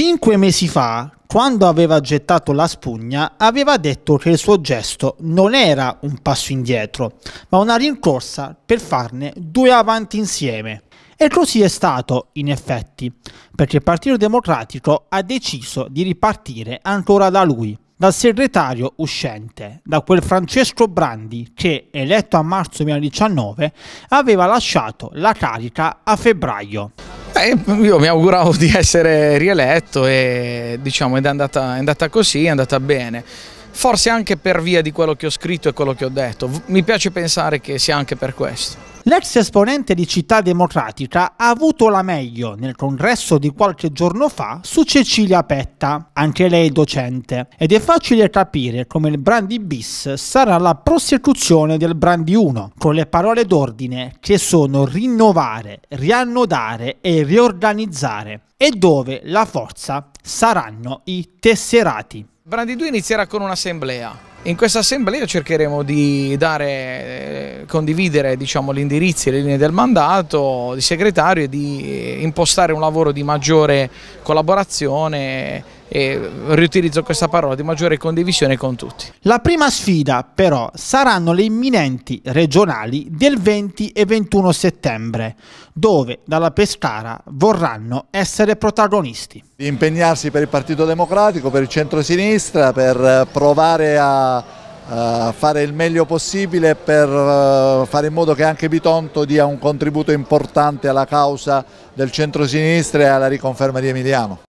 Cinque mesi fa, quando aveva gettato la spugna, aveva detto che il suo gesto non era un passo indietro, ma una rincorsa per farne due avanti insieme. E così è stato, in effetti, perché il Partito Democratico ha deciso di ripartire ancora da lui, dal segretario uscente, da quel Francesco Brandi che, eletto a marzo 2019, aveva lasciato la carica a febbraio. Beh, io mi auguravo di essere rieletto e diciamo, è, andata, è andata così, è andata bene forse anche per via di quello che ho scritto e quello che ho detto. Mi piace pensare che sia anche per questo. L'ex esponente di Città Democratica ha avuto la meglio nel congresso di qualche giorno fa su Cecilia Petta, anche lei docente, ed è facile capire come il Brandi bis sarà la prosecuzione del Brandi 1, con le parole d'ordine che sono rinnovare, riannodare e riorganizzare, e dove la forza saranno i tesserati. Brandi 2 inizierà con un'assemblea. In questa assemblea cercheremo di dare, eh, condividere diciamo, gli indirizzi e le linee del mandato di segretario e di eh, impostare un lavoro di maggiore collaborazione e riutilizzo questa parola di maggiore condivisione con tutti. La prima sfida però saranno le imminenti regionali del 20 e 21 settembre, dove dalla Pescara vorranno essere protagonisti. Impegnarsi per il Partito Democratico, per il centro-sinistra, per eh, provare a fare il meglio possibile per eh, fare in modo che anche Bitonto dia un contributo importante alla causa del centro-sinistra e alla riconferma di Emiliano.